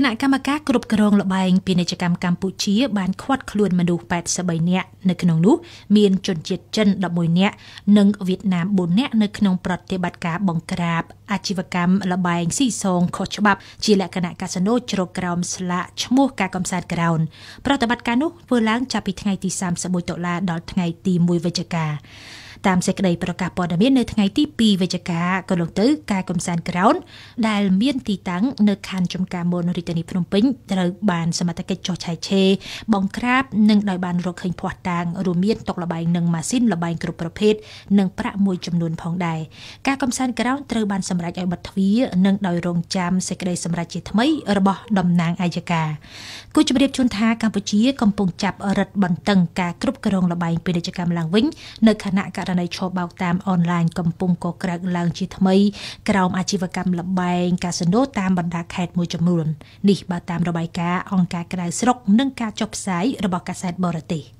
គណៈកម្មការគ្រប់គ្រងលបែងពាណិជ្ជកម្មកម្ពុជាបានឃាត់ខ្លួនមនុស្ស83នាក់នៅក្នុងនោះ មានជនជាតិចិន11នាក់និងវៀតណាម4នាក់នៅក្នុងប្រតិបត្តិការបង្ក្រាបអាជីវកម្មលបែងស៊ីសងខុសច្បាប់ជាលក្ខណៈកាស៊ីណូជ្រកក្រោមស្លាកឈ្មោះការកំសាន្តក្រោនប្រតិបត្តិការនោះធ្វើឡើងចាប់ពីថ្ងៃទី31ដុល្លារដល់ថ្ងៃទី1វិច្ឆិកាតាមសេចក្តីប្រកាសព័ត៌មាននៅថ្ងៃទី2វិច្ឆិកា កន្លងទៅការកំសាន្តក្រោនដែលមានទីតាំងនៅខណ្ឌចំការមូលរាជធានីភ្នំពេញត្រូវបានសមត្ថកិច្ចចោះឆាយឆេរបងក្រាបនិងដោយបានរកឃើញភ័ស្តុតាងរួមមានតុកលបែងនិងម៉ាស៊ីនលបែងគ្រប់ប្រភេទនិងប្រាក់មួយចំនួនផងដែរការកំសាន្តក្រោនត្រូវបាន សម្រេចឲ្យបិទទ្វារនិងដោយរងចាំសេចក្តីសម្រេចជាថ្មី របស់តំណាងអัยការគូជម្រាបជូនថាកម្ពុជា កំពុងចាប់រឹតបន្តឹងការគ្រប់គ្រងលបែងពាណិជ្ជកម្មឡើងវិញ នៅខណៈករករណីឈរបោកតាមអនឡាញកំពុងកក្រើកឡើងជាថ្មី ក្រោមអាជីវកម្មលបែងកាស៊ីណូតាមបណ្ដាខេត្តមួយចំនួននេះបើតាមរបាយការណ៍អង្គការក្រៅស្រុក និង ការចុះផ្សាយរបស់កាសែតបរទេស។